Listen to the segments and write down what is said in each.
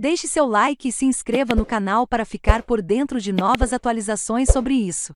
Deixe seu like e se inscreva no canal para ficar por dentro de novas atualizações sobre isso.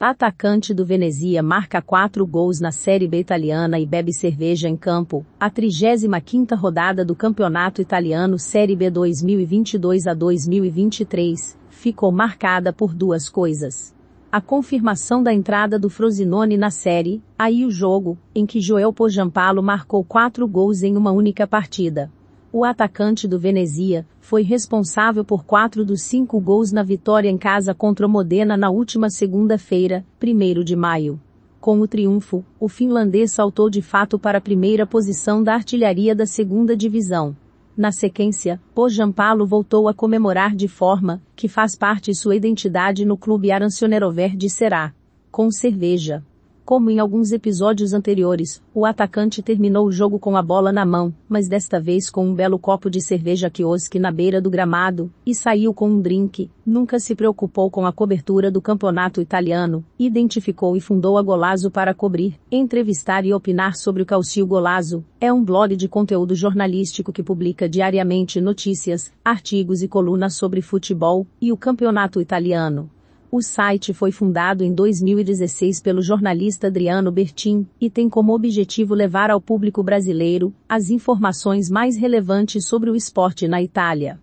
Atacante do Venezia marca quatro gols na Série B italiana e bebe cerveja em campo. A 35ª rodada do Campeonato Italiano Série B 2022 a 2023 ficou marcada por duas coisas. A confirmação da entrada do Frosinone na série, aí o jogo, em que Joel Pojampalo marcou quatro gols em uma única partida. O atacante do Venezia foi responsável por quatro dos cinco gols na vitória em casa contra o Modena na última segunda-feira, 1 de maio. Com o triunfo, o finlandês saltou de fato para a primeira posição da artilharia da segunda divisão. Na sequência, Pojampalo voltou a comemorar de forma que faz parte sua identidade no clube arancionero-verde Será. Com cerveja. Como em alguns episódios anteriores, o atacante terminou o jogo com a bola na mão, mas desta vez com um belo copo de cerveja quiosque na beira do gramado, e saiu com um drink, nunca se preocupou com a cobertura do campeonato italiano, identificou e fundou a Golazo para cobrir, entrevistar e opinar sobre o Calcio Golazo, é um blog de conteúdo jornalístico que publica diariamente notícias, artigos e colunas sobre futebol, e o campeonato italiano. O site foi fundado em 2016 pelo jornalista Adriano Bertin e tem como objetivo levar ao público brasileiro as informações mais relevantes sobre o esporte na Itália.